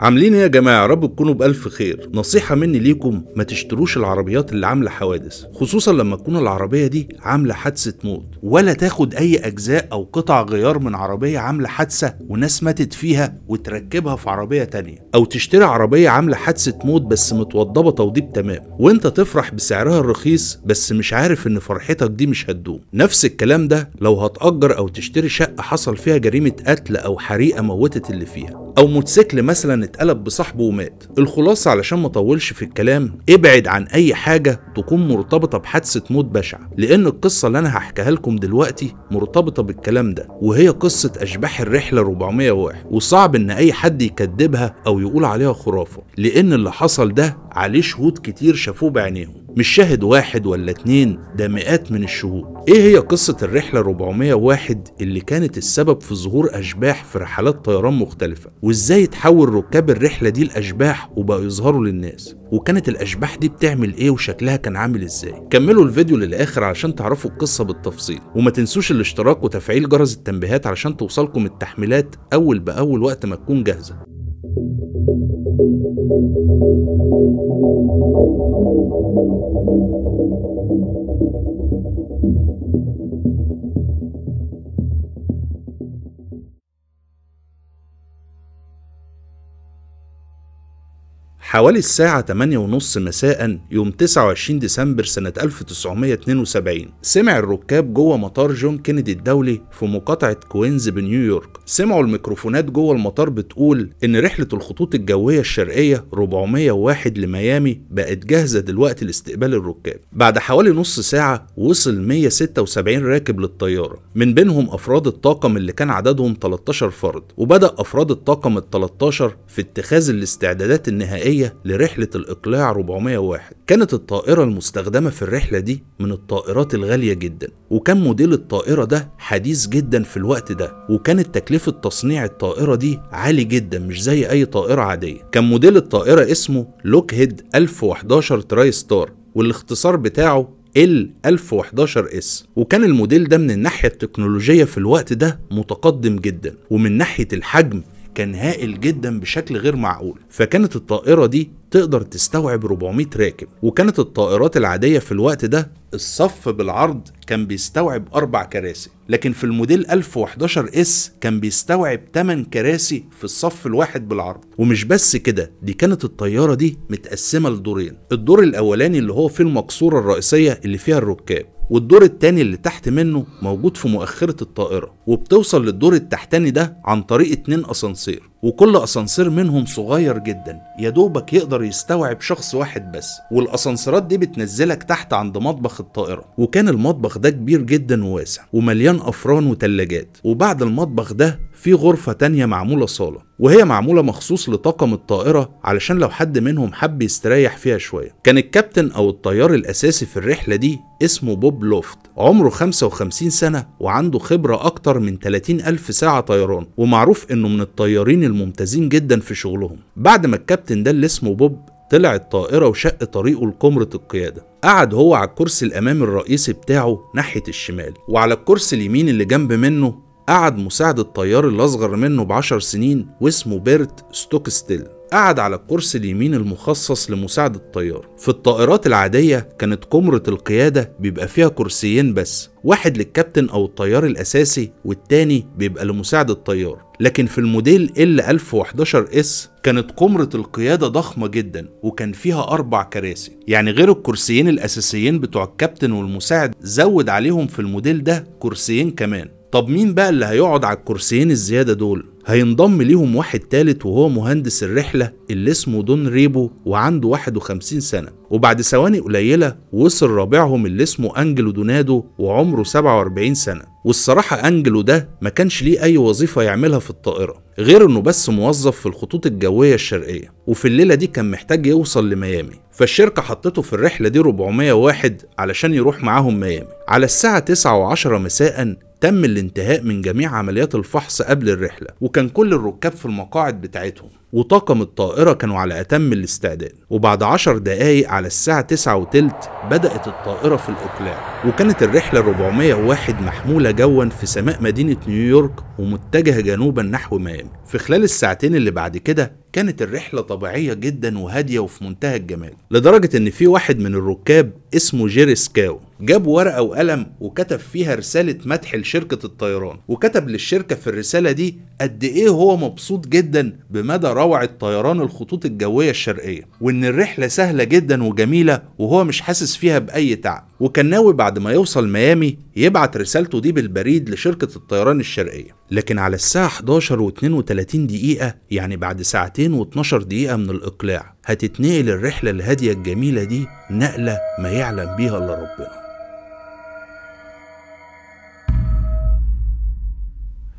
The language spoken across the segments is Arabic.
عاملين ايه يا جماعه رب تكونوا بالف خير نصيحه مني ليكم ما تشتروش العربيات اللي عامله حوادث خصوصا لما تكون العربيه دي عامله حادثه موت ولا تاخد اي اجزاء او قطع غيار من عربيه عامله حادثه وناس ماتت فيها وتركبها في عربيه تانية او تشتري عربيه عامله حادثه موت بس متوضبه توضيب تمام وانت تفرح بسعرها الرخيص بس مش عارف ان فرحتك دي مش هتدوم نفس الكلام ده لو هتأجر او تشتري شقه حصل فيها جريمه قتل او حريقه موتت اللي فيها او موتوسيكل مثلا اتقلب بصاحبه ومات الخلاصه علشان ما في الكلام ابعد عن اي حاجه تكون مرتبطه بحادثه موت بشعه لان القصه اللي انا هحكيها لكم دلوقتي مرتبطه بالكلام ده وهي قصه اشباح الرحله 401 وصعب ان اي حد يكذبها او يقول عليها خرافه لان اللي حصل ده عليه شهود كتير شافوه بعينيهم مش شاهد واحد ولا اتنين ده مئات من الشهود ايه هي قصة الرحلة 401 اللي كانت السبب في ظهور اشباح في رحلات طيران مختلفة وازاي تحول ركاب الرحلة دي لاشباح وبقوا يظهروا للناس وكانت الاشباح دي بتعمل ايه وشكلها كان عامل ازاي كملوا الفيديو للاخر علشان تعرفوا القصة بالتفصيل وما تنسوش الاشتراك وتفعيل جرس التنبيهات علشان توصلكم التحميلات اول باول وقت ما تكون جاهزة Thank you. Thank you. حوالي الساعة 8:30 مساء يوم 29 ديسمبر سنة 1972 سمع الركاب جوه مطار جون كينيدي الدولي في مقاطعة كوينز بنيويورك سمعوا الميكروفونات جوه المطار بتقول إن رحلة الخطوط الجوية الشرقية 401 لميامي بقت جاهزة دلوقتي لاستقبال الركاب بعد حوالي نص ساعة وصل 176 راكب للطيارة من بينهم أفراد الطاقم اللي كان عددهم 13 فرد وبدأ أفراد الطاقم ال 13 في اتخاذ الاستعدادات النهائية الأولية لرحلة الإقلاع 401 كانت الطائرة المستخدمة في الرحلة دي من الطائرات الغالية جدا وكان موديل الطائرة ده حديث جدا في الوقت ده وكانت تكلفة تصنيع الطائرة دي عالي جدا مش زي أي طائرة عادية كان موديل الطائرة اسمه لوك هيد 1011 تراي ستار والاختصار بتاعه ال 1011 اس وكان الموديل ده من الناحيه التكنولوجيه في الوقت ده متقدم جدا ومن ناحيه الحجم كان هائل جدا بشكل غير معقول فكانت الطائرة دي تقدر تستوعب 400 راكب وكانت الطائرات العادية في الوقت ده الصف بالعرض كان بيستوعب أربع كراسي لكن في الموديل 1011 اس كان بيستوعب 8 كراسي في الصف الواحد بالعرض ومش بس كده دي كانت الطيارة دي متقسمة لدورين الدور الأولاني اللي هو فيه المقصورة الرئيسية اللي فيها الركاب والدور التاني اللي تحت منه موجود في مؤخرة الطائرة وبتوصل للدور التحتاني ده عن طريق اتنين اسانسير وكل اسانسير منهم صغير جدا يا دوبك يقدر يستوعب شخص واحد بس والاسانسيرات دي بتنزلك تحت عند مطبخ الطائره وكان المطبخ ده كبير جدا وواسع ومليان افران وتلاجات وبعد المطبخ ده في غرفة تانية معمولة صالة وهي معمولة مخصوص لطاقم الطائرة علشان لو حد منهم حب يستريح فيها شوية كان الكابتن أو الطيار الأساسي في الرحلة دي اسمه بوب لوفت عمره 55 سنة وعنده خبرة أكتر من 30 ألف ساعة طيران ومعروف إنه من الطيارين الممتازين جدا في شغلهم بعد ما الكابتن ده اللي اسمه بوب طلع الطائرة وشق طريقه لكمرة القيادة قعد هو على الكرسي الأمامي الرئيسي بتاعه ناحية الشمال وعلى الكرسي اليمين اللي جنب منه قعد مساعد الطيار الأصغر منه بعشر سنين واسمه بيرت ستوكستيل قعد على الكرسي اليمين المخصص لمساعد الطيار في الطائرات العادية كانت كمرة القيادة بيبقى فيها كرسيين بس واحد للكابتن أو الطيار الأساسي والتاني بيبقى لمساعد الطيار لكن في الموديل ال 1011 اس كانت كمرة القيادة ضخمة جدا وكان فيها أربع كراسي يعني غير الكرسيين الأساسيين بتوع الكابتن والمساعد زود عليهم في الموديل ده كرسيين كمان طب مين بقى اللي هيقعد على الكرسيين الزيادة دول هينضم ليهم واحد تالت وهو مهندس الرحلة اللي اسمه دون ريبو وعنده 51 سنة وبعد ثواني قليلة وصل رابعهم اللي اسمه أنجلو دونادو وعمره 47 سنة والصراحة أنجلو ده ما كانش ليه أي وظيفة يعملها في الطائرة غير إنه بس موظف في الخطوط الجوية الشرقية وفي الليلة دي كان محتاج يوصل لميامي فالشركة حطته في الرحلة دي 401 علشان يروح معاهم ميامي على الساعة 9 و10 مساء تم الانتهاء من جميع عمليات الفحص قبل الرحلة وكان كل الركاب في المقاعد بتاعتهم وطاقم الطائرة كانوا على أتم الاستعداد وبعد عشر دقايق على الساعة تسعة وتلت بدأت الطائرة في الإقلاع وكانت الرحلة 401 محمولة جوا في سماء مدينة نيويورك ومتجهة جنوبا نحو ميامي في خلال الساعتين اللي بعد كده كانت الرحلة طبيعية جدا وهادية وفي منتهى الجمال لدرجة ان في واحد من الركاب اسمه جيري سكاو جاب ورقة وقلم وكتب فيها رسالة مدح لشركة الطيران وكتب للشركة في الرسالة دي قد ايه هو مبسوط جدا بمدى روعة طيران الخطوط الجوية الشرقية وان الرحلة سهلة جدا وجميلة وهو مش حاسس فيها بأي تعب وكان ناوي بعد ما يوصل ميامي يبعت رسالته دي بالبريد لشركة الطيران الشرقية لكن على الساعة 11 و32 دقيقة يعني بعد ساعتين و12 دقيقة من الإقلاع هتتنقل الرحلة الهادية الجميلة دي نقلة ما يعلم بيها إلا ربنا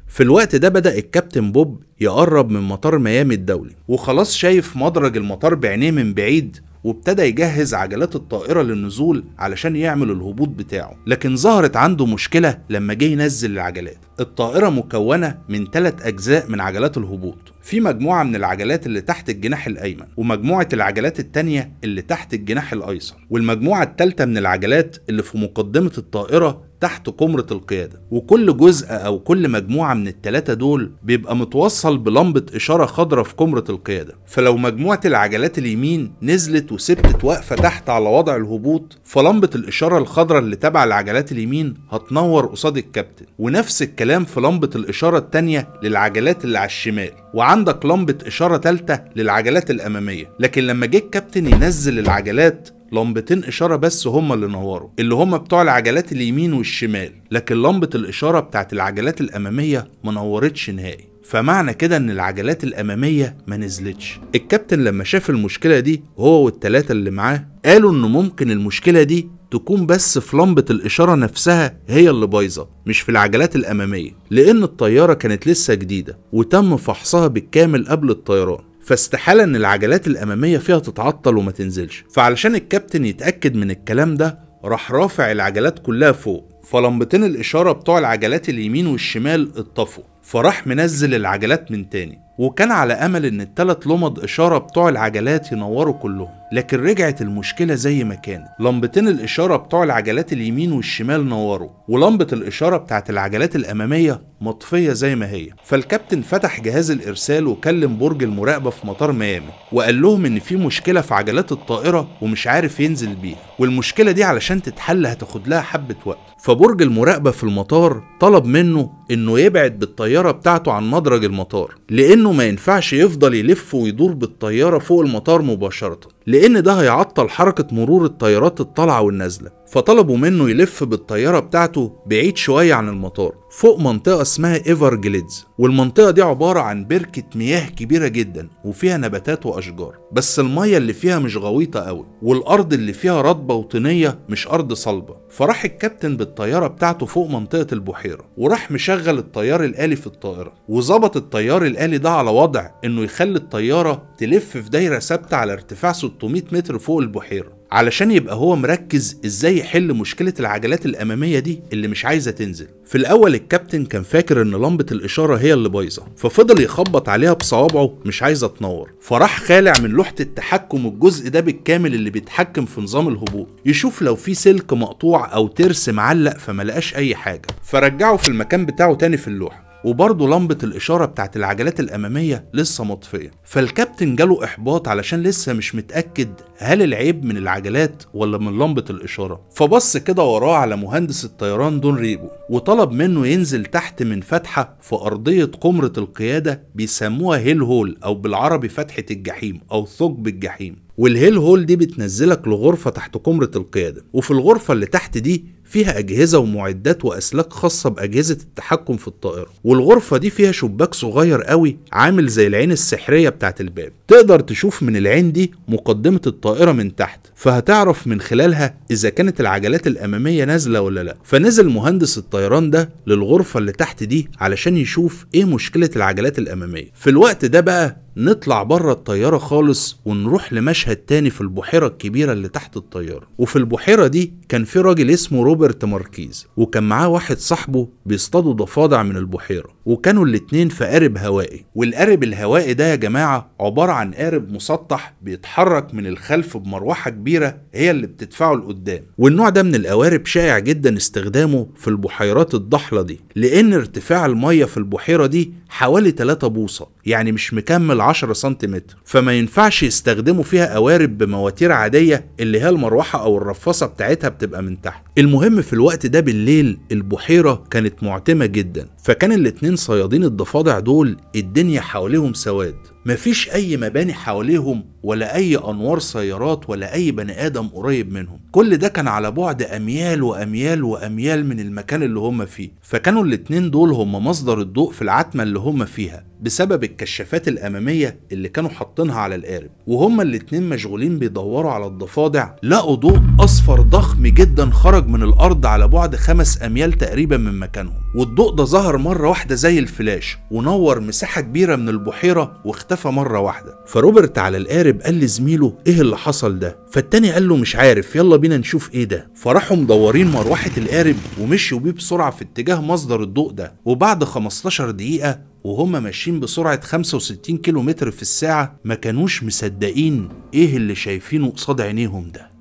في الوقت ده بدأ الكابتن بوب يقرب من مطار ميامي الدولي وخلاص شايف مدرج المطار بعينيه من بعيد وابتدى يجهز عجلات الطائرة للنزول علشان يعمل الهبوط بتاعه لكن ظهرت عنده مشكلة لما جه ينزل العجلات الطائرة مكونة من ثلاث أجزاء من عجلات الهبوط في مجموعة من العجلات اللي تحت الجناح الأيمن ومجموعة العجلات التانية اللي تحت الجناح الأيسر والمجموعة التالتة من العجلات اللي في مقدمة الطائرة تحت قمرة القيادة وكل جزء أو كل مجموعة من التلاتة دول بيبقى متوصل بلمبة إشارة خضراء في قمرة القيادة فلو مجموعة العجلات اليمين نزلت وسبتت واقفة تحت على وضع الهبوط فلمبة الإشارة الخضراء اللي تبع العجلات اليمين هتنور قصاد الكابتن ونفس الكلام في لمبة الإشارة التانية للعجلات اللي على الشمال وعندك لمبة إشارة تالتة للعجلات الأمامية لكن لما جه الكابتن ينزل العجلات لمبتين اشاره بس هم اللي نوروا اللي هم بتوع العجلات اليمين والشمال لكن لمبه الاشاره بتاعت العجلات الاماميه ما نورتش نهائي فمعنى كده ان العجلات الاماميه ما نزلتش الكابتن لما شاف المشكله دي هو والتلاته اللي معاه قالوا ان ممكن المشكله دي تكون بس في لمبة الإشارة نفسها هي اللي بايظة مش في العجلات الأمامية لأن الطيارة كانت لسه جديدة وتم فحصها بالكامل قبل الطيران فاستحالة ان العجلات الامامية فيها تتعطل وما تنزلش فعلشان الكابتن يتأكد من الكلام ده راح رافع العجلات كلها فوق فلمبتين الإشارة بتوع العجلات اليمين والشمال اتطفوا فراح منزل العجلات من تاني وكان على امل ان الثلاث لمض اشاره بتوع العجلات ينوروا كلهم لكن رجعت المشكله زي ما كانت لمبتين الاشاره بتوع العجلات اليمين والشمال نوروا ولمبه الاشاره بتاعت العجلات الاماميه مطفيه زي ما هي فالكابتن فتح جهاز الارسال وكلم برج المراقبه في مطار ميامي وقال لهم ان في مشكله في عجلات الطائره ومش عارف ينزل بيها والمشكله دي علشان تتحل هتاخد لها حبه وقت فبرج المراقبة في المطار طلب منه انه يبعد بالطيارة بتاعته عن مدرج المطار لانه ما ينفعش يفضل يلف ويدور بالطيارة فوق المطار مباشرة لأن ده هيعطل حركة مرور الطيارات الطالعة والنازلة فطلبوا منه يلف بالطيارة بتاعته بعيد شوية عن المطار فوق منطقة اسمها إيفر جليدز والمنطقة دي عبارة عن بركة مياه كبيرة جدا وفيها نباتات وأشجار بس المية اللي فيها مش غويطة قوي والأرض اللي فيها رطبة وطينية مش أرض صلبة فراح الكابتن بالطيارة بتاعته فوق منطقة البحيرة وراح مشغل الطيار الآلي في الطائرة وظبط الطيار الآلي ده على وضع إنه يخلي الطيارة تلف في دايرة ثابتة على ارتفاع 600 متر فوق البحيرة علشان يبقى هو مركز ازاي يحل مشكلة العجلات الأمامية دي اللي مش عايزة تنزل في الأول الكابتن كان فاكر إن لمبة الإشارة هي اللي بايظة ففضل يخبط عليها بصوابعه مش عايزة تنور فراح خالع من لوحة التحكم الجزء ده بالكامل اللي بيتحكم في نظام الهبوط يشوف لو في سلك مقطوع أو ترس معلق فملقاش أي حاجة فرجعه في المكان بتاعه تاني في اللوحة وبرضه لمبة الإشارة بتاعت العجلات الأمامية لسه مطفية فالكابتن جاله إحباط علشان لسه مش متأكد هل العيب من العجلات ولا من لمبة الإشارة فبص كده وراه على مهندس الطيران دون ريبو وطلب منه ينزل تحت من فتحة في أرضية قمرة القيادة بيسموها هيل هول أو بالعربي فتحة الجحيم أو ثقب الجحيم والهيل هول دي بتنزلك لغرفة تحت قمرة القيادة وفي الغرفة اللي تحت دي فيها أجهزة ومعدات وأسلاك خاصة بأجهزة التحكم في الطائرة والغرفة دي فيها شباك صغير قوي عامل زي العين السحرية بتاعة الباب تقدر تشوف من العين دي مقدمة الطائرة من تحت فهتعرف من خلالها إذا كانت العجلات الأمامية نازلة ولا لا فنزل مهندس الطيران ده للغرفة اللي تحت دي علشان يشوف إيه مشكلة العجلات الأمامية في الوقت ده بقى نطلع بره الطيارة خالص ونروح لمشهد تاني في البحيرة الكبيرة اللي تحت الطيارة وفي البحيرة دي كان في راجل اسمه روبرت روبرت ماركيز وكان معاه واحد صاحبه بيصطادوا ضفادع من البحيره وكانوا الاتنين في قارب هوائي والقارب الهوائي ده يا جماعة عبارة عن قارب مسطح بيتحرك من الخلف بمروحة كبيرة هي اللي بتدفعه لقدام والنوع ده من القوارب شائع جدا استخدامه في البحيرات الضحلة دي لأن ارتفاع المية في البحيرة دي حوالي 3 بوصة يعني مش مكمل 10 سنتيمتر فما ينفعش يستخدموا فيها قوارب بمواتير عادية اللي هي المروحة أو الرفاصة بتاعتها بتبقى من تحت المهم في الوقت ده بالليل البحيرة كانت معتمة جدا فكان الاتنين صيادين الضفادع دول الدنيا حواليهم سواد مفيش اي مباني حواليهم ولا أي أنوار سيارات ولا أي بني آدم قريب منهم كل ده كان على بعد أميال وأميال وأميال من المكان اللي هما فيه فكانوا الاتنين دول هما مصدر الضوء في العتمة اللي هما فيها بسبب الكشافات الأمامية اللي كانوا حاطينها على القارب وهما الاتنين مشغولين بيدوروا على الضفادع لقوا ضوء أصفر ضخم جدا خرج من الأرض على بعد خمس أميال تقريبا من مكانهم والضوء ده ظهر مرة واحدة زي الفلاش ونور مساحة كبيرة من البحيرة واختفى مرة واحدة فروبرت على القارب المغرب قال لزميله ايه اللي حصل ده فالتاني قال له مش عارف يلا بينا نشوف ايه ده فراحوا مدورين مروحة القارب ومشوا بيه بسرعة في اتجاه مصدر الضوء ده وبعد 15 دقيقة وهم ماشيين بسرعة 65 كيلو متر في الساعة ما كانوش مصدقين ايه اللي شايفينه قصاد عينيهم ده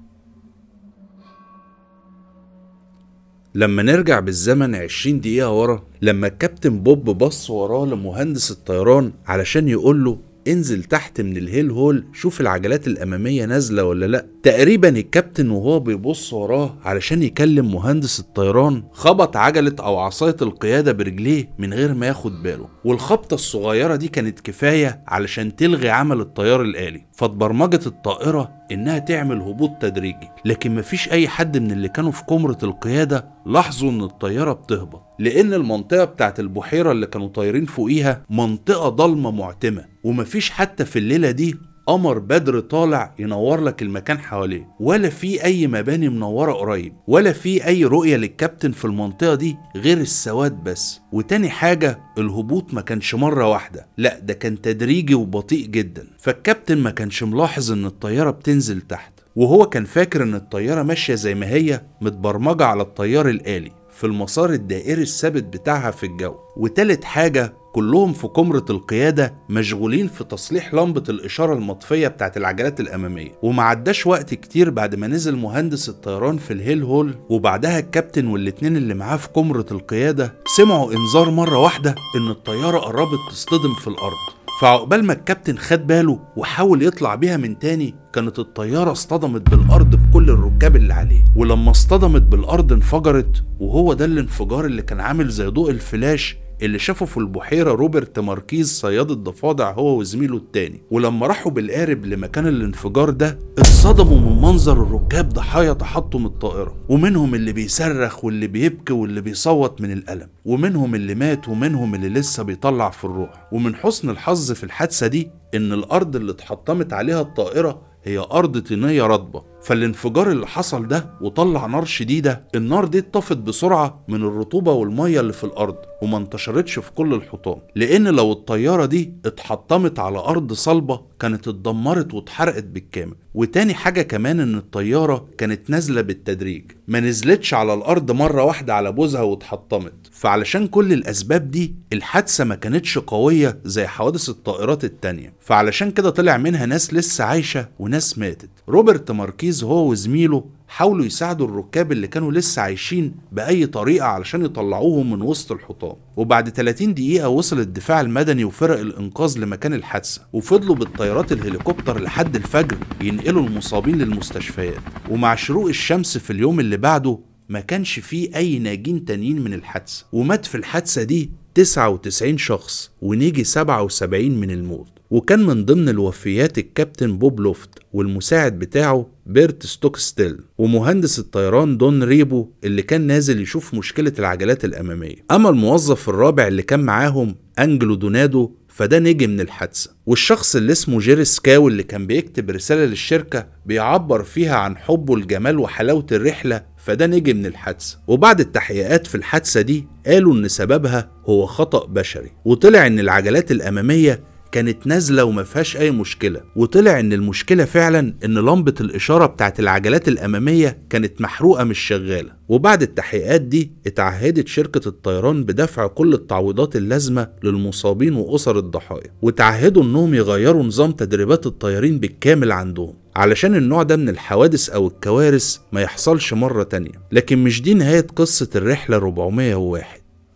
لما نرجع بالزمن 20 دقيقة ورا لما الكابتن بوب بص وراه لمهندس الطيران علشان يقول له انزل تحت من الهيل هول شوف العجلات الاماميه نازله ولا لا تقريبا الكابتن وهو بيبص وراه علشان يكلم مهندس الطيران خبط عجلة أو عصاية القيادة برجليه من غير ما ياخد باله والخبطة الصغيرة دي كانت كفاية علشان تلغي عمل الطيار الآلي فاتبرمجت الطائرة إنها تعمل هبوط تدريجي لكن مفيش أي حد من اللي كانوا في كمرة القيادة لاحظوا إن الطيارة بتهبط لأن المنطقة بتاعت البحيرة اللي كانوا طايرين فوقيها منطقة ضلمة معتمة ومفيش حتى في الليلة دي قمر بدر طالع ينور لك المكان حواليه ولا في اي مباني منوره قريب ولا في اي رؤيه للكابتن في المنطقه دي غير السواد بس وتاني حاجه الهبوط ما كانش مره واحده لا ده كان تدريجي وبطيء جدا فالكابتن ما كانش ملاحظ ان الطياره بتنزل تحت وهو كان فاكر ان الطياره ماشيه زي ما هي متبرمجه على التيار الالي في المسار الدائري الثابت بتاعها في الجو وتالت حاجة كلهم في كمرة القيادة مشغولين في تصليح لمبة الإشارة المطفية بتاعة العجلات الأمامية وما عداش وقت كتير بعد ما نزل مهندس الطيران في الهيل هول وبعدها الكابتن والاتنين اللي معاه في كمرة القيادة سمعوا إنذار مرة واحدة إن الطيارة قربت تصطدم في الأرض فعقبال ما الكابتن خد باله وحاول يطلع بيها من تاني كانت الطيارة اصطدمت بالأرض بكل الركاب اللي عليه ولما اصطدمت بالأرض انفجرت وهو ده الانفجار اللي كان عامل زي ضوء الفلاش اللي شافه في البحيرة روبرت ماركيز صياد الضفادع هو وزميله التاني ولما راحوا بالقارب لمكان الانفجار ده اتصدموا من منظر الركاب ضحايا تحطم الطائرة ومنهم اللي بيصرخ واللي بيبكي واللي بيصوت من الألم ومنهم اللي مات ومنهم اللي لسه بيطلع في الروح ومن حسن الحظ في الحادثة دي إن الأرض اللي اتحطمت عليها الطائرة هي أرض طينية رطبة فالانفجار اللي حصل ده وطلع نار شديدة النار دي اتطفت بسرعة من الرطوبة والمية اللي في الأرض وما انتشرتش في كل الحطام لأن لو الطيارة دي اتحطمت على أرض صلبة كانت اتدمرت واتحرقت بالكامل وتاني حاجة كمان إن الطيارة كانت نازلة بالتدريج ما نزلتش على الأرض مرة واحدة على بوزها واتحطمت فعلشان كل الأسباب دي الحادثة ما كانتش قوية زي حوادث الطائرات التانية فعلشان كده طلع منها ناس لسه عايشة وناس ماتت روبرت ماركيز التنفيذ هو وزميله حاولوا يساعدوا الركاب اللي كانوا لسه عايشين بأي طريقة علشان يطلعوهم من وسط الحطام وبعد 30 دقيقة وصل الدفاع المدني وفرق الإنقاذ لمكان الحادثة وفضلوا بالطيارات الهليكوبتر لحد الفجر ينقلوا المصابين للمستشفيات ومع شروق الشمس في اليوم اللي بعده ما كانش فيه أي ناجين تانيين من الحادثة ومات في الحادثة دي 99 شخص ونيجي 77 من الموت وكان من ضمن الوفيات الكابتن بوب لوفت والمساعد بتاعه بيرت ستوكستيل ومهندس الطيران دون ريبو اللي كان نازل يشوف مشكلة العجلات الأمامية أما الموظف الرابع اللي كان معاهم أنجلو دونادو فده نجي من الحادثة والشخص اللي اسمه جيري سكاو اللي كان بيكتب رسالة للشركة بيعبر فيها عن حبه لجمال وحلاوة الرحلة فده نجي من الحادثة وبعد التحقيقات في الحادثة دي قالوا إن سببها هو خطأ بشري وطلع إن العجلات الأمامية كانت نازله وما فيهاش اي مشكله وطلع ان المشكله فعلا ان لمبه الاشاره بتاعه العجلات الاماميه كانت محروقه مش شغاله وبعد التحقيقات دي اتعهدت شركه الطيران بدفع كل التعويضات اللازمه للمصابين واسر الضحايا وتعهدوا انهم يغيروا نظام تدريبات الطيارين بالكامل عندهم علشان النوع ده من الحوادث أو الكوارث ما يحصلش مرة تانية لكن مش دي نهاية قصة الرحلة 401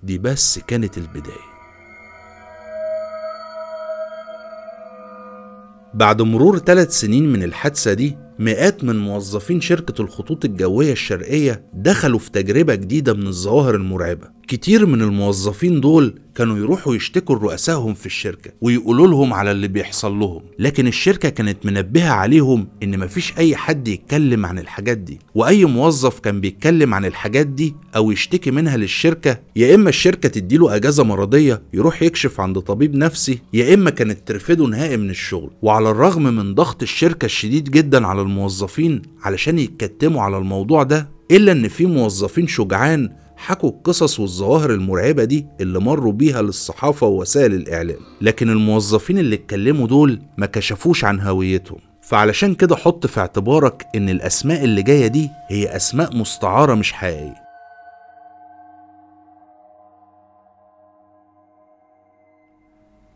دي بس كانت البداية بعد مرور ثلاث سنين من الحادثة دي مئات من موظفين شركة الخطوط الجوية الشرقية دخلوا في تجربة جديدة من الظواهر المرعبة كتير من الموظفين دول كانوا يروحوا يشتكوا لرؤسائهم في الشركة ويقولوا لهم على اللي بيحصل لهم لكن الشركة كانت منبهة عليهم ان مفيش اي حد يتكلم عن الحاجات دي واي موظف كان بيتكلم عن الحاجات دي او يشتكي منها للشركة يا اما الشركة تديله اجازة مرضية يروح يكشف عند طبيب نفسي يا اما كانت ترفضه نهائي من الشغل وعلى الرغم من ضغط الشركة الشديد جدا على الموظفين علشان يتكتموا على الموضوع ده إلا إن في موظفين شجعان حكوا القصص والظواهر المرعبة دي اللي مروا بيها للصحافة ووسائل الإعلام لكن الموظفين اللي اتكلموا دول ما كشفوش عن هويتهم فعلشان كده حط في اعتبارك إن الأسماء اللي جاية دي هي أسماء مستعارة مش حقيقية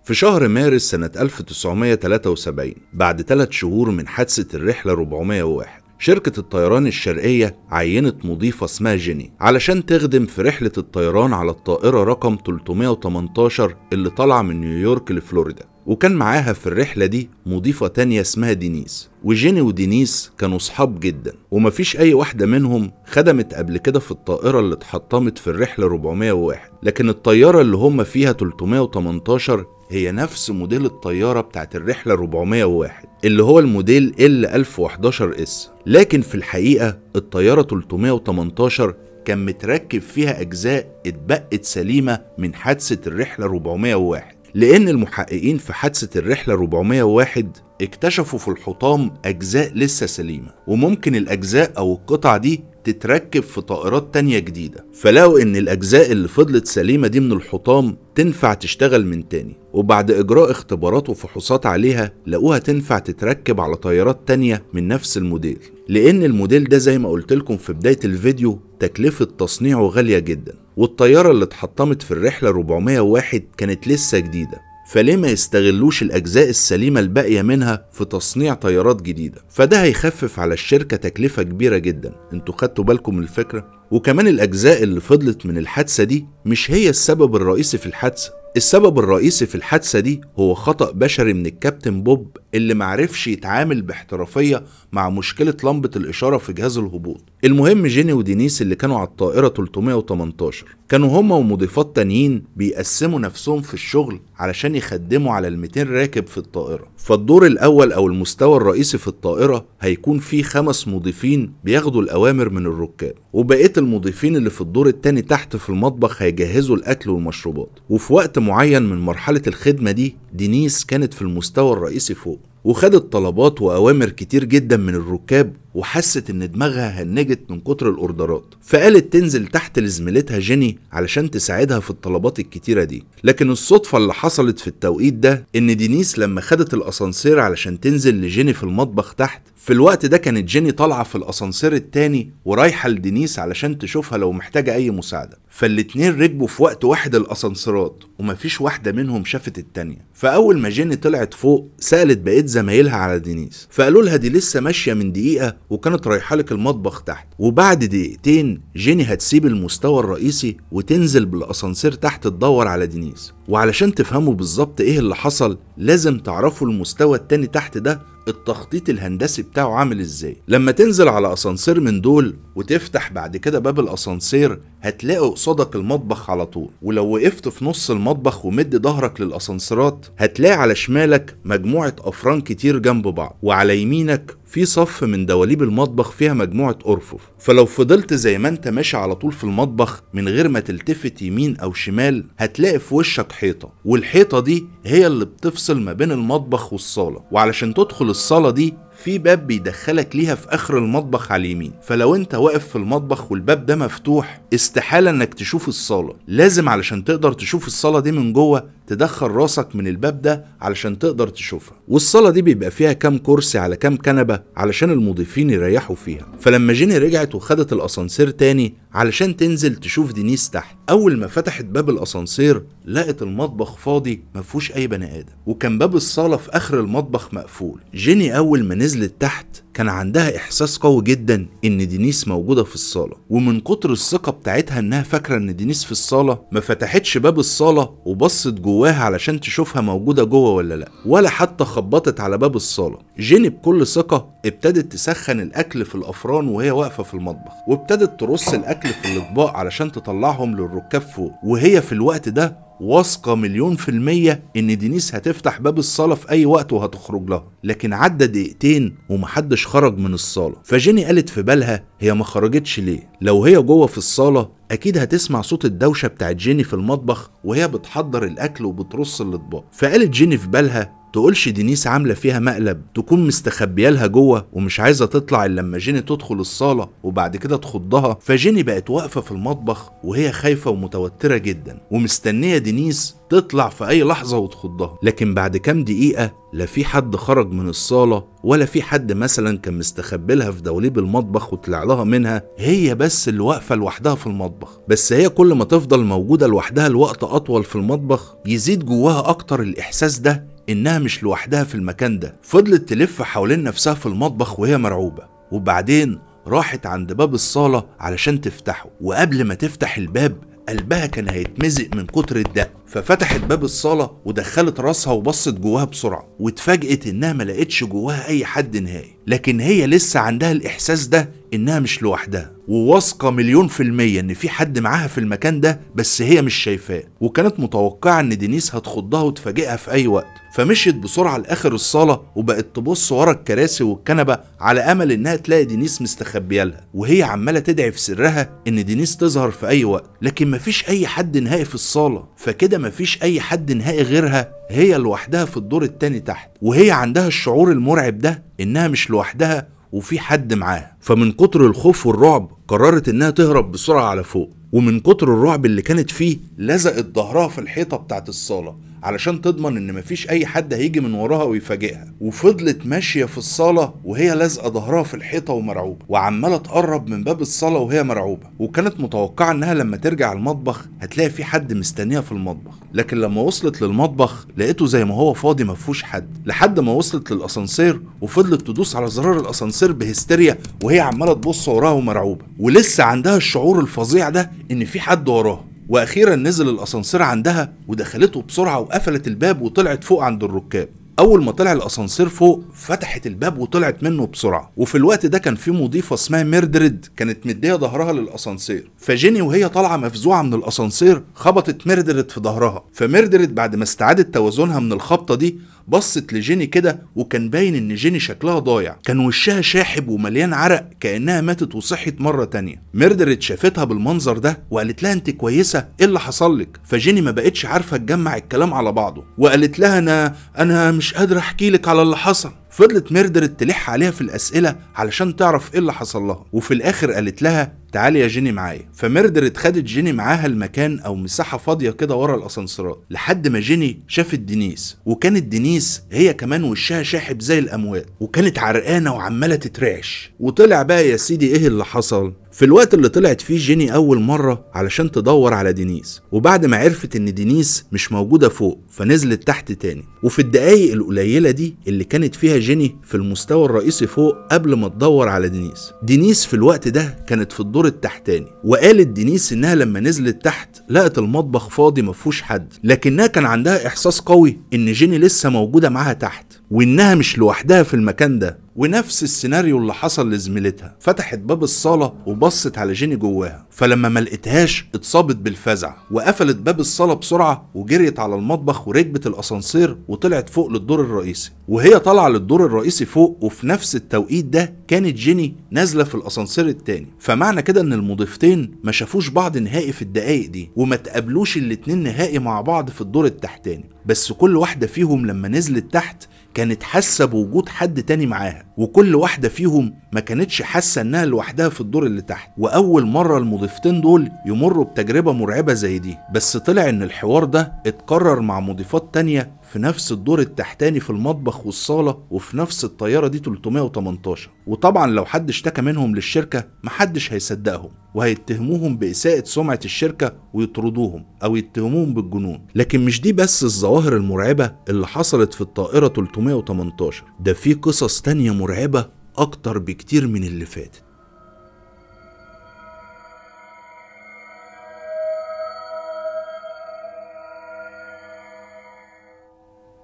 في شهر مارس سنة 1973 بعد ثلاث شهور من حادثة الرحلة 401 شركة الطيران الشرقية عينت مضيفة اسمها جيني علشان تخدم في رحلة الطيران على الطائرة رقم 318 اللي طالعة من نيويورك لفلوريدا وكان معاها في الرحلة دي مضيفة تانية اسمها دينيس وجيني ودينيس كانوا صحاب جدا ومفيش أي واحدة منهم خدمت قبل كده في الطائرة اللي اتحطمت في الرحلة 401 لكن الطيارة اللي هم فيها 318 هي نفس موديل الطيارة بتاعت الرحلة 401 اللي هو الموديل L1011 اس لكن في الحقيقة الطيارة 318 كان متركب فيها أجزاء اتبقت سليمة من حادثة الرحلة 401 لأن المحققين في حادثة الرحلة 401 اكتشفوا في الحطام أجزاء لسه سليمة وممكن الأجزاء أو القطع دي تتركب في طائرات تانية جديدة فلقوا إن الأجزاء اللي فضلت سليمة دي من الحطام تنفع تشتغل من تاني وبعد إجراء اختبارات وفحوصات عليها لقوها تنفع تتركب على طيارات تانية من نفس الموديل لأن الموديل ده زي ما قلت لكم في بداية الفيديو تكلفة تصنيعه غالية جدا والطيارة اللي اتحطمت في الرحلة 401 كانت لسه جديدة فليه ما يستغلوش الأجزاء السليمة الباقية منها في تصنيع طيارات جديدة فده هيخفف على الشركة تكلفة كبيرة جدا انتوا خدتوا بالكم من الفكرة وكمان الأجزاء اللي فضلت من الحادثة دي مش هي السبب الرئيسي في الحادثة السبب الرئيسي في الحادثة دي هو خطأ بشري من الكابتن بوب اللي معرفش يتعامل باحترافية مع مشكلة لمبة الإشارة في جهاز الهبوط المهم جيني ودينيس اللي كانوا على الطائرة 318 كانوا هما ومضيفات تانيين بيقسموا نفسهم في الشغل علشان يخدموا على ال 200 راكب في الطائرة فالدور الأول أو المستوى الرئيسي في الطائرة هيكون فيه خمس مضيفين بياخدوا الأوامر من الركاب وبقية المضيفين اللي في الدور التاني تحت في المطبخ هيجهزوا الأكل والمشروبات وفي وقت معين من مرحلة الخدمة دي دينيس كانت في المستوى الرئيسي فوق وخدت طلبات وأوامر كتير جدا من الركاب وحست إن دماغها هنجت من كتر الأوردرات فقالت تنزل تحت لزميلتها جيني علشان تساعدها في الطلبات الكتيرة دي لكن الصدفة اللي حصلت في التوقيت ده إن دينيس لما خدت الأسانسير علشان تنزل لجيني في المطبخ تحت في الوقت ده كانت جيني طالعة في الأسانسير التاني ورايحة لدينيس علشان تشوفها لو محتاجة أي مساعدة فالاتنين ركبوا في وقت واحد الأسانسيرات ومفيش واحدة منهم شافت التانية فأول ما جيني طلعت فوق سألت بقيت زمايلها على دينيس فقالوا لها دي لسه ماشية من دقيقة وكانت رايحة لك المطبخ تحت وبعد دقيقتين جيني هتسيب المستوى الرئيسي وتنزل بالأسانسير تحت تدور على دينيس وعلشان تفهموا بالظبط ايه اللي حصل لازم تعرفوا المستوى التاني تحت ده التخطيط الهندسي بتاعه عامل ازاي لما تنزل على اسانسير من دول وتفتح بعد كده باب الاسانسير هتلاقي قصادك المطبخ على طول ولو وقفت في نص المطبخ ومد ظهرك للاسانسيرات هتلاقي على شمالك مجموعه افران كتير جنب بعض وعلى يمينك في صف من دواليب المطبخ فيها مجموعة أرفف فلو فضلت زي ما انت ماشي على طول في المطبخ من غير ما تلتفت يمين أو شمال هتلاقي في وشك حيطة والحيطة دي هي اللي بتفصل ما بين المطبخ والصالة وعلشان تدخل الصالة دي في باب بيدخلك ليها في اخر المطبخ على اليمين فلو انت واقف في المطبخ والباب ده مفتوح استحاله انك تشوف الصاله لازم علشان تقدر تشوف الصاله دي من جوه تدخل راسك من الباب ده علشان تقدر تشوفها والصاله دي بيبقى فيها كام كرسي على كام كنبه علشان المضيفين يريحوا فيها فلما جيني رجعت وخدت الاسانسير تاني علشان تنزل تشوف دينيس تحت اول ما فتحت باب الاسانسير لقت المطبخ فاضي ما فيهوش اي بني ادم وكان باب الصاله في اخر المطبخ مقفول جيني اول ما نزلت تحت كان عندها احساس قوي جدا ان دينيس موجوده في الصاله ومن كتر الثقه بتاعتها انها فاكره ان دينيس في الصاله ما فتحتش باب الصاله وبصت جواها علشان تشوفها موجوده جوه ولا لا ولا حتى خبطت على باب الصاله جيني بكل ثقه ابتدت تسخن الاكل في الافران وهي واقفه في المطبخ وابتدت ترص الاكل في الاطباق علشان تطلعهم للركاب فوق وهي في الوقت ده واثقة مليون في المية إن دينيس هتفتح باب الصالة في أي وقت وهتخرج لها، لكن عدى دقيقتين ومحدش خرج من الصالة، فجيني قالت في بالها هي ما خرجتش ليه؟ لو هي جوه في الصالة أكيد هتسمع صوت الدوشة بتاعت جيني في المطبخ وهي بتحضر الأكل وبترص الأطباق، فقالت جيني في بالها تقولش دينيس عامله فيها مقلب تكون مستخبيالها جوه ومش عايزه تطلع الا لما جيني تدخل الصاله وبعد كده تخضها فجيني بقت واقفه في المطبخ وهي خايفه ومتوتره جدا ومستنيه دينيس تطلع في اي لحظه وتخضها لكن بعد كام دقيقه لا في حد خرج من الصاله ولا في حد مثلا كان مستخبي لها في دوليب المطبخ وطلع لها منها هي بس اللي واقفه لوحدها في المطبخ بس هي كل ما تفضل موجوده لوحدها لوقت اطول في المطبخ يزيد جواها اكتر الاحساس ده إنها مش لوحدها في المكان ده فضلت تلف حوالين نفسها في المطبخ وهي مرعوبة وبعدين راحت عند باب الصالة علشان تفتحه وقبل ما تفتح الباب قلبها كان هيتمزق من كتر الدق ففتحت باب الصالة ودخلت راسها وبصت جواها بسرعة واتفاجئت انها ما لقتش جواها اي حد نهائي لكن هي لسه عندها الاحساس ده انها مش لوحدها وواثقه مليون في الميه ان في حد معاها في المكان ده بس هي مش شايفاه وكانت متوقعه ان دينيس هتخضها وتفاجئها في اي وقت فمشيت بسرعه لاخر الصاله وبقت تبص ورا الكراسي والكنبه على امل انها تلاقي دينيس مستخبيه لها وهي عماله تدعي في سرها ان دينيس تظهر في اي وقت لكن مفيش اي حد نهائي في الصاله فكده مفيش اي حد نهائي غيرها هي لوحدها في الدور التاني تحت وهي عندها الشعور المرعب ده انها مش لوحدها وفي حد معاها فمن كتر الخوف والرعب قررت انها تهرب بسرعه على فوق ومن كتر الرعب اللي كانت فيه لزقت ظهرها في الحيطه بتاعت الصاله علشان تضمن ان مفيش اي حد هيجي من وراها ويفاجئها وفضلت ماشيه في الصاله وهي لازقه ظهرها في الحيطه ومرعوبه وعماله تقرب من باب الصاله وهي مرعوبه وكانت متوقعه انها لما ترجع المطبخ هتلاقي في حد مستنيها في المطبخ لكن لما وصلت للمطبخ لقيته زي ما هو فاضي ما فيهوش حد لحد ما وصلت للاسانسير وفضلت تدوس على زرار الاسانسير بهستيريا وهي عماله تبص وراها ومرعوبه ولسه عندها الشعور الفظيع ده ان في حد وراها واخيرا نزل الاسانسير عندها ودخلته بسرعه وقفلت الباب وطلعت فوق عند الركاب اول ما طلع الاسانسير فوق فتحت الباب وطلعت منه بسرعه وفي الوقت ده كان في مضيفه اسمها ميردريد كانت مديه ظهرها للاسانسير فجيني وهي طالعه مفزوعه من الاسانسير خبطت ميردريد في ظهرها فميردريد بعد ما استعادت توازنها من الخبطه دي بصت لجيني كده وكان باين ان جيني شكلها ضايع كان وشها شاحب ومليان عرق كانها ماتت وصحت مره تانية ميردريت شافتها بالمنظر ده وقالت لها انت كويسه ايه اللي حصل لك فجيني ما بقتش عارفه تجمع الكلام على بعضه وقالت لها انا انا مش قادره احكي لك على اللي حصل فضلت ميردرت تلح عليها في الأسئلة علشان تعرف إيه اللي حصل لها وفي الآخر قالت لها تعالي يا جيني معايا فمردرت خدت جيني معاها المكان او مساحه فاضيه كده ورا الاسانسيرات لحد ما جيني شافت دينيس وكانت دينيس هي كمان وشها شاحب زي الاموات وكانت عرقانه وعماله تترعش وطلع بقى يا سيدي ايه اللي حصل في الوقت اللي طلعت فيه جيني أول مرة علشان تدور على دينيس وبعد ما عرفت إن دينيس مش موجودة فوق فنزلت تحت تاني وفي الدقايق القليلة دي اللي كانت فيها جيني في المستوى الرئيسي فوق قبل ما تدور على دينيس دينيس في الوقت ده كانت في الدور التحتاني وقالت دينيس إنها لما نزلت تحت لقت المطبخ فاضي مفهوش حد لكنها كان عندها إحساس قوي إن جيني لسه موجودة معاها تحت وانها مش لوحدها في المكان ده ونفس السيناريو اللي حصل لزميلتها فتحت باب الصاله وبصت على جيني جواها فلما ما لقيتهاش اتصابت بالفزع وقفلت باب الصاله بسرعه وجريت على المطبخ وركبت الاسانسير وطلعت فوق للدور الرئيسي وهي طالعه للدور الرئيسي فوق وفي نفس التوقيت ده كانت جيني نازله في الاسانسير التاني فمعنى كده ان المضيفتين ما شافوش بعض نهائي في الدقايق دي وما تقابلوش الاتنين نهائي مع بعض في الدور التحتاني بس كل واحده فيهم لما نزلت تحت كانت حاسه بوجود حد تاني معاها وكل واحدة فيهم ما كانتش حاسة إنها لوحدها في الدور اللي تحت وأول مرة المضيفتين دول يمروا بتجربة مرعبة زي دي بس طلع إن الحوار ده اتكرر مع مضيفات تانية في نفس الدور التحتاني في المطبخ والصالة وفي نفس الطيارة دي 318 وطبعا لو حد اشتكى منهم للشركة محدش هيصدقهم وهيتهموهم بإساءة سمعة الشركة ويطردوهم أو يتهموهم بالجنون لكن مش دي بس الظواهر المرعبة اللي حصلت في الطائرة 318 ده في قصص تانية مرعبة مرعبة أكتر بكتير من اللي فاتت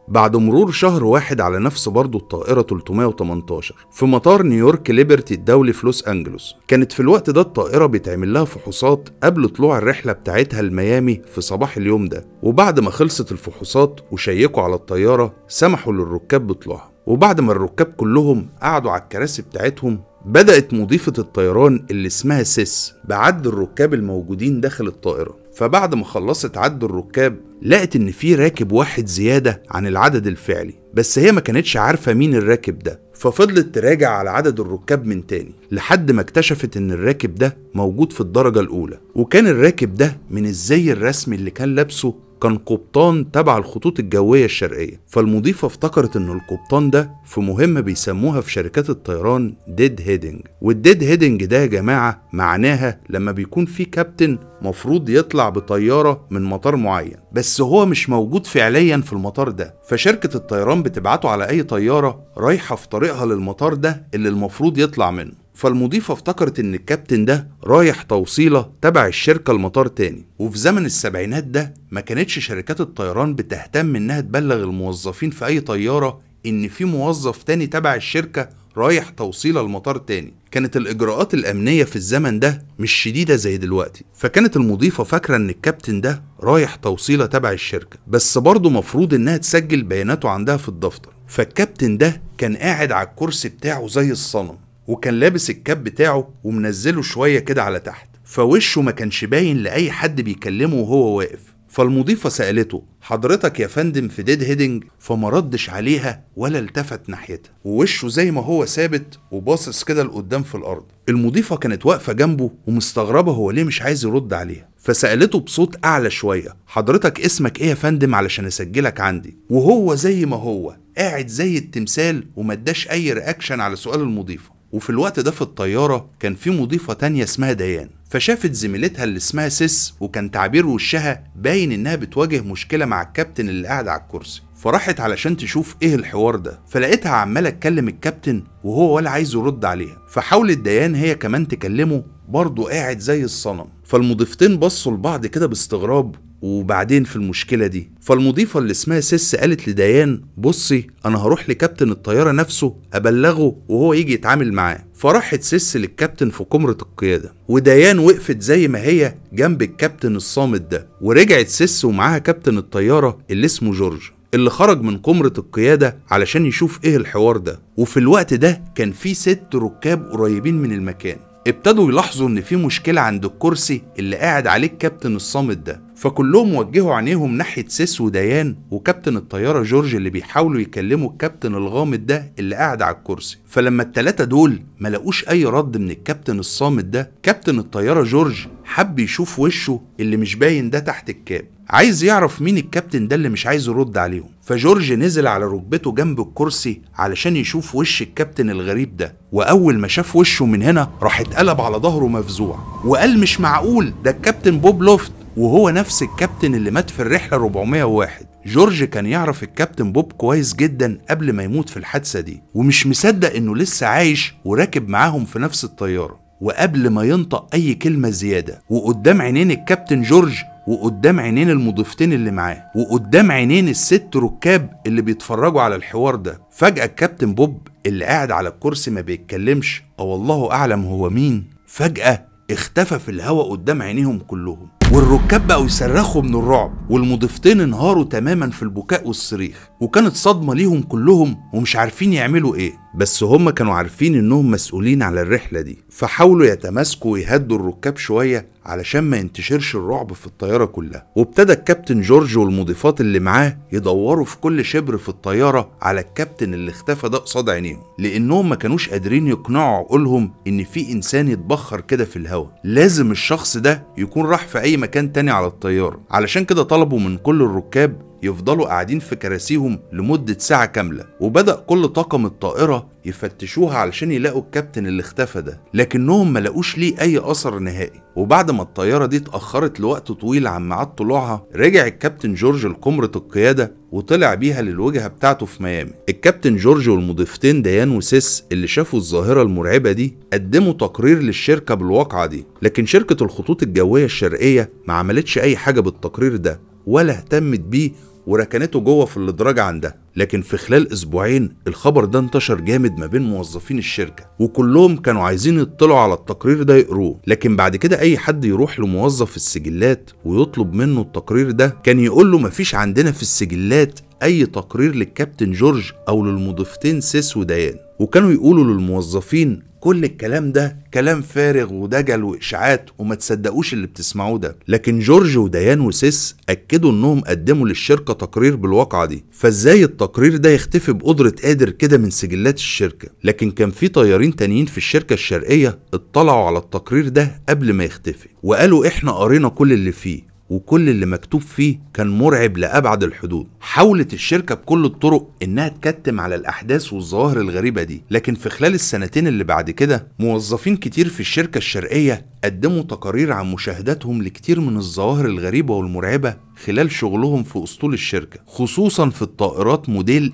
بعد مرور شهر واحد على نفس برضه الطائرة 318 في مطار نيويورك ليبرتي الدولي في لوس أنجلوس كانت في الوقت ده الطائرة بيتعمل لها فحوصات قبل طلوع الرحلة بتاعتها لميامي في صباح اليوم ده وبعد ما خلصت الفحوصات وشيكوا على الطيارة سمحوا للركاب بطلوعها وبعد ما الركاب كلهم قعدوا على الكراسي بتاعتهم بدأت مضيفة الطيران اللي اسمها سيس بعد الركاب الموجودين داخل الطائرة فبعد ما خلصت عد الركاب لقت ان في راكب واحد زيادة عن العدد الفعلي بس هي ما كانتش عارفة مين الراكب ده ففضلت تراجع على عدد الركاب من تاني لحد ما اكتشفت ان الراكب ده موجود في الدرجة الاولى وكان الراكب ده من الزي الرسمي اللي كان لابسه كان قبطان تبع الخطوط الجوية الشرقية فالمضيفة افتكرت ان القبطان ده في مهمة بيسموها في شركات الطيران ديد هيدنج والديد هيدنج ده يا جماعة معناها لما بيكون في كابتن مفروض يطلع بطيارة من مطار معين بس هو مش موجود فعليا في المطار ده فشركة الطيران بتبعته على اي طيارة رايحة في طريقها للمطار ده اللي المفروض يطلع منه فالمضيفة افتكرت إن الكابتن ده رايح توصيلة تبع الشركة المطار تاني وفي زمن السبعينات ده ما كانتش شركات الطيران بتهتم إنها تبلغ الموظفين في أي طيارة إن في موظف تاني تبع الشركة رايح توصيلة المطار تاني كانت الإجراءات الأمنية في الزمن ده مش شديدة زي دلوقتي فكانت المضيفة فاكرة إن الكابتن ده رايح توصيلة تبع الشركة بس برضه مفروض إنها تسجل بياناته عندها في الدفتر فالكابتن ده كان قاعد على الكرسي بتاعه زي الصنم وكان لابس الكاب بتاعه ومنزله شويه كده على تحت فوشه ما كانش باين لاي حد بيكلمه وهو واقف فالمضيفه سالته حضرتك يا فندم في ديد هيدنج فما ردش عليها ولا التفت ناحيتها ووشه زي ما هو ثابت وباصص كده لقدام في الارض المضيفه كانت واقفه جنبه ومستغربه هو ليه مش عايز يرد عليها فسالته بصوت اعلى شويه حضرتك اسمك ايه يا فندم علشان اسجلك عندي وهو زي ما هو قاعد زي التمثال وما اداش اي رياكشن على سؤال المضيفه وفي الوقت ده في الطيارة كان في مضيفة تانية اسمها ديان فشافت زميلتها اللي اسمها سيس وكان تعبير وشها باين انها بتواجه مشكلة مع الكابتن اللي قاعد على الكرسي فراحت علشان تشوف ايه الحوار ده فلقيتها عمالة تكلم الكابتن وهو ولا عايز يرد عليها فحاولت ديان هي كمان تكلمه برضه قاعد زي الصنم فالمضيفتين بصوا لبعض كده باستغراب وبعدين في المشكلة دي فالمضيفة اللي اسمها سيس قالت لديان بصي أنا هروح لكابتن الطيارة نفسه أبلغه وهو يجي يتعامل معاه فراحت سيس للكابتن في كمرة القيادة وديان وقفت زي ما هي جنب الكابتن الصامت ده ورجعت سيس ومعاها كابتن الطيارة اللي اسمه جورج اللي خرج من كمرة القيادة علشان يشوف ايه الحوار ده وفي الوقت ده كان في ست ركاب قريبين من المكان ابتدوا يلاحظوا ان في مشكلة عند الكرسي اللي قاعد عليه الكابتن الصامت ده فكلهم وجهوا عينيهم ناحية سيس وديان وكابتن الطيارة جورج اللي بيحاولوا يكلموا الكابتن الغامض ده اللي قاعد على الكرسي فلما التلاتة دول ما لقوش أي رد من الكابتن الصامت ده كابتن الطيارة جورج حب يشوف وشه اللي مش باين ده تحت الكاب عايز يعرف مين الكابتن ده اللي مش عايز يرد عليهم فجورج نزل على ركبته جنب الكرسي علشان يشوف وش الكابتن الغريب ده واول ما شاف وشه من هنا راح اتقلب على ظهره مفزوع وقال مش معقول ده الكابتن بوب لوفت وهو نفس الكابتن اللي مات في الرحلة 401 جورج كان يعرف الكابتن بوب كويس جدا قبل ما يموت في الحادثة دي ومش مصدق انه لسه عايش وراكب معاهم في نفس الطيارة وقبل ما ينطق اي كلمة زيادة وقدام عينين الكابتن جورج وقدام عينين المضيفتين اللي معاه وقدام عينين الست ركاب اللي بيتفرجوا على الحوار ده فجأة الكابتن بوب اللي قاعد على الكرسي ما بيتكلمش او الله اعلم هو مين فجأة اختفى في الهواء قدام عينيهم كلهم والركاب بقوا يصرخوا من الرعب والمضيفتين انهاروا تماما في البكاء والصريخ وكانت صدمه ليهم كلهم ومش عارفين يعملوا ايه بس هم كانوا عارفين انهم مسؤولين على الرحله دي فحاولوا يتماسكوا ويهدوا الركاب شويه علشان ما ينتشرش الرعب في الطياره كلها وابتدى الكابتن جورج والمضيفات اللي معاه يدوروا في كل شبر في الطياره على الكابتن اللي اختفى ده قصاد عينيهم لانهم ما كانوش قادرين يقنعوا عقولهم ان في انسان يتبخر كده في الهواء لازم الشخص ده يكون راح في اي مكان تاني على الطياره علشان كده طلبوا من كل الركاب يفضلوا قاعدين في كراسيهم لمدة ساعة كاملة وبدأ كل طاقم الطائرة يفتشوها علشان يلاقوا الكابتن اللي اختفى ده لكنهم ما لقوش ليه أي أثر نهائي وبعد ما الطيارة دي اتأخرت لوقت طويل عن ميعاد طلوعها رجع الكابتن جورج لكمرة القيادة وطلع بيها للوجهة بتاعته في ميامي الكابتن جورج والمضيفتين ديان وسيس اللي شافوا الظاهرة المرعبة دي قدموا تقرير للشركة بالواقعة دي لكن شركة الخطوط الجوية الشرقية ما عملتش أي حاجة بالتقرير ده ولا اهتمت بيه وركنته جوه في الادراج عندها لكن في خلال اسبوعين الخبر ده انتشر جامد ما بين موظفين الشركه وكلهم كانوا عايزين يطلعوا على التقرير ده يقروه لكن بعد كده اي حد يروح لموظف السجلات ويطلب منه التقرير ده كان يقول له مفيش عندنا في السجلات اي تقرير للكابتن جورج او للمضيفتين سيس وديان وكانوا يقولوا للموظفين كل الكلام ده كلام فارغ ودجل واشاعات وما تصدقوش اللي بتسمعوه ده لكن جورج وديان وسيس اكدوا انهم قدموا للشركه تقرير بالواقعه دي فازاي التقرير ده يختفي بقدره قادر كده من سجلات الشركه لكن كان في طيارين تانيين في الشركه الشرقيه اطلعوا على التقرير ده قبل ما يختفي وقالوا احنا قرينا كل اللي فيه وكل اللي مكتوب فيه كان مرعب لأبعد الحدود حاولت الشركة بكل الطرق إنها تكتم على الأحداث والظواهر الغريبة دي لكن في خلال السنتين اللي بعد كده موظفين كتير في الشركة الشرقية قدموا تقارير عن مشاهداتهم لكتير من الظواهر الغريبة والمرعبة خلال شغلهم في أسطول الشركة خصوصا في الطائرات موديل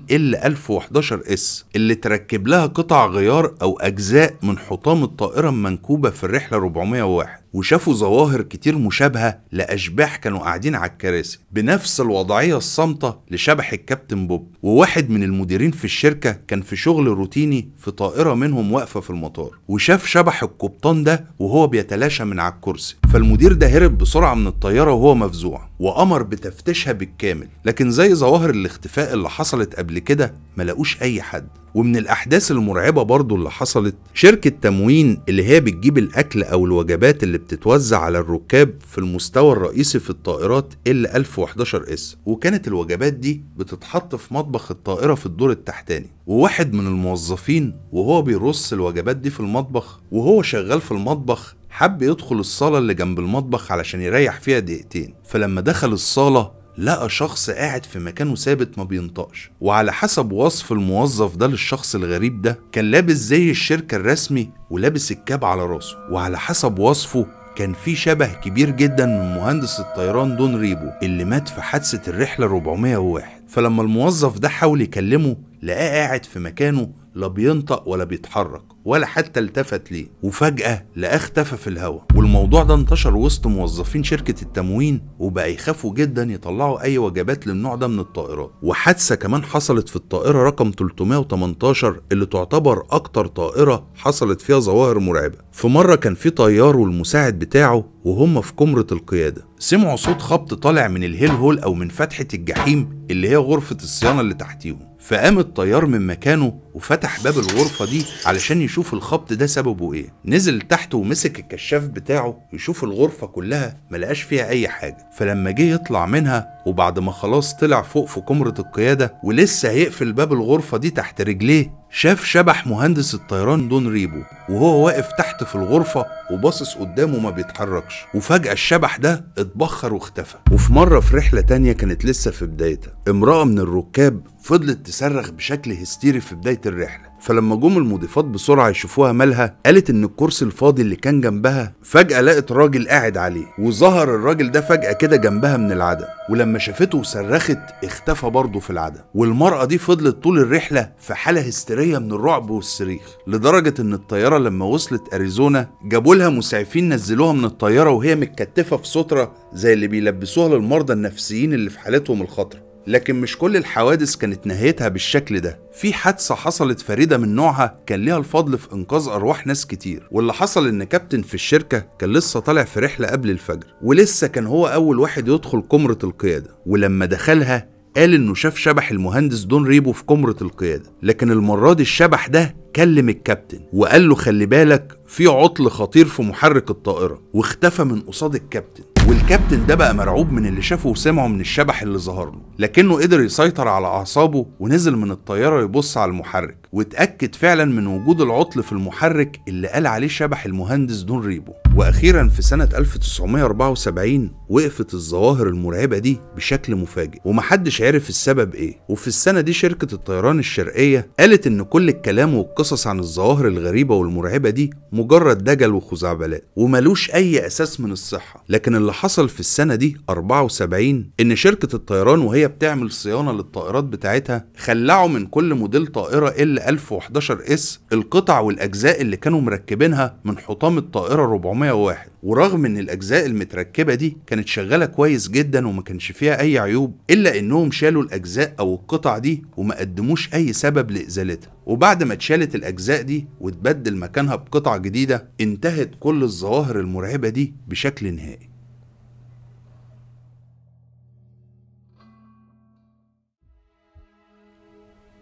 L1011S اللي تركب لها قطع غيار أو أجزاء من حطام الطائرة المنكوبة في الرحلة 401 وشافوا ظواهر كتير مشابهة لأشباح كانوا قاعدين على الكراسي بنفس الوضعية الصامتة لشبح الكابتن بوب وواحد من المديرين في الشركة كان في شغل روتيني في طائرة منهم واقفة في المطار وشاف شبح القبطان ده وهو بيتلاعب واتلاشى من على الكرسي فالمدير ده هرب بسرعة من الطيارة وهو مفزوع وأمر بتفتيشها بالكامل لكن زي ظواهر الاختفاء اللي حصلت قبل كده ملاقوش أي حد ومن الأحداث المرعبة برضو اللي حصلت شركة تموين اللي هي بتجيب الأكل أو الوجبات اللي بتتوزع على الركاب في المستوى الرئيسي في الطائرات ال 1011 اس وكانت الوجبات دي بتتحط في مطبخ الطائرة في الدور التحتاني وواحد من الموظفين وهو بيرص الوجبات دي في المطبخ وهو شغال في المطبخ حب يدخل الصالة اللي جنب المطبخ علشان يريح فيها دقيقتين فلما دخل الصالة لقى شخص قاعد في مكانه ثابت ما بينطقش وعلى حسب وصف الموظف ده للشخص الغريب ده كان لابس زي الشركة الرسمي ولابس الكاب على راسه وعلى حسب وصفه كان في شبه كبير جدا من مهندس الطيران دون ريبو اللي مات في حادثة الرحلة 401 فلما الموظف ده حاول يكلمه لقاه قاعد في مكانه لا بينطق ولا بيتحرك ولا حتى التفت ليه وفجأة لقاه اختفى في الهواء والموضوع ده انتشر وسط موظفين شركة التموين وبقى يخافوا جدا يطلعوا أي وجبات للنوع ده من الطائرات وحادثة كمان حصلت في الطائرة رقم 318 اللي تعتبر أكتر طائرة حصلت فيها ظواهر مرعبة في مرة كان في طيار والمساعد بتاعه وهم في كمرة القيادة سمعوا صوت خبط طالع من الهيل هول أو من فتحة الجحيم اللي هي غرفة الصيانة اللي تحتيهم فقام الطيار من مكانه وفتح باب الغرفة دي علشان يشوف الخبط ده سببه ايه نزل تحت ومسك الكشاف بتاعه يشوف الغرفة كلها ملقاش فيها اي حاجة فلما جه يطلع منها وبعد ما خلاص طلع فوق في كمرة القيادة ولسه هيقفل باب الغرفة دي تحت رجليه شاف شبح مهندس الطيران دون ريبو وهو واقف تحت في الغرفة وباصص قدامه ما بيتحركش وفجأة الشبح ده اتبخر واختفى وفي مرة في رحلة تانية كانت لسه في بدايتها امرأة من الركاب فضلت تصرخ بشكل هستيري في بداية الرحلة فلما جم المضيفات بسرعه يشوفوها مالها قالت ان الكرسي الفاضي اللي كان جنبها فجاه لقت راجل قاعد عليه وظهر الراجل ده فجاه كده جنبها من العدم ولما شافته وصرخت اختفى برضه في العدم والمراه دي فضلت طول الرحله في حاله هستيريه من الرعب والصريخ لدرجه ان الطياره لما وصلت اريزونا جابوا لها مسعفين نزلوها من الطياره وهي متكتفه في ستره زي اللي بيلبسوها للمرضى النفسيين اللي في حالتهم الخطره لكن مش كل الحوادث كانت نهايتها بالشكل ده في حادثة حصلت فريدة من نوعها كان ليها الفضل في إنقاذ أرواح ناس كتير واللي حصل إن كابتن في الشركة كان لسه طالع في رحلة قبل الفجر ولسه كان هو أول واحد يدخل كمرة القيادة ولما دخلها قال إنه شاف شبح المهندس دون ريبو في كمرة القيادة لكن المرة دي الشبح ده كلم الكابتن وقال له خلي بالك في عطل خطير في محرك الطائرة واختفى من قصاد الكابتن والكابتن ده بقى مرعوب من اللي شافه وسمعه من الشبح اللي ظهر له لكنه قدر يسيطر على اعصابه ونزل من الطياره يبص على المحرك واتاكد فعلا من وجود العطل في المحرك اللي قال عليه شبح المهندس دون ريبو وأخيرا في سنة 1974 وقفت الظواهر المرعبة دي بشكل مفاجئ ومحدش عرف السبب إيه وفي السنة دي شركة الطيران الشرقية قالت إن كل الكلام والقصص عن الظواهر الغريبة والمرعبة دي مجرد دجل وخزعبلات وملوش أي أساس من الصحة لكن اللي حصل في السنة دي 74 إن شركة الطيران وهي بتعمل صيانة للطائرات بتاعتها خلعوا من كل موديل طائرة ال 1011 اس القطع والأجزاء اللي كانوا مركبينها من حطام الطائرة 400 1901 ورغم ان الاجزاء المتركبه دي كانت شغاله كويس جدا وما كانش فيها اي عيوب الا انهم شالوا الاجزاء او القطع دي وما قدموش اي سبب لازالتها وبعد ما اتشالت الاجزاء دي وتبدل مكانها بقطع جديده انتهت كل الظواهر المرعبه دي بشكل نهائي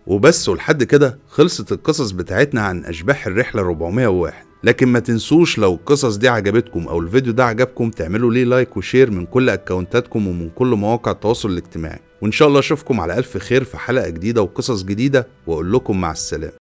وبس ولحد كده خلصت القصص بتاعتنا عن أشباح الرحلة 401 لكن ما تنسوش لو القصص دي عجبتكم او الفيديو ده عجبكم تعملوا ليه لايك وشير من كل اكونتاتكم ومن كل مواقع التواصل الاجتماعي وان شاء الله اشوفكم على الف خير في حلقه جديده وقصص جديده واقول لكم مع السلامه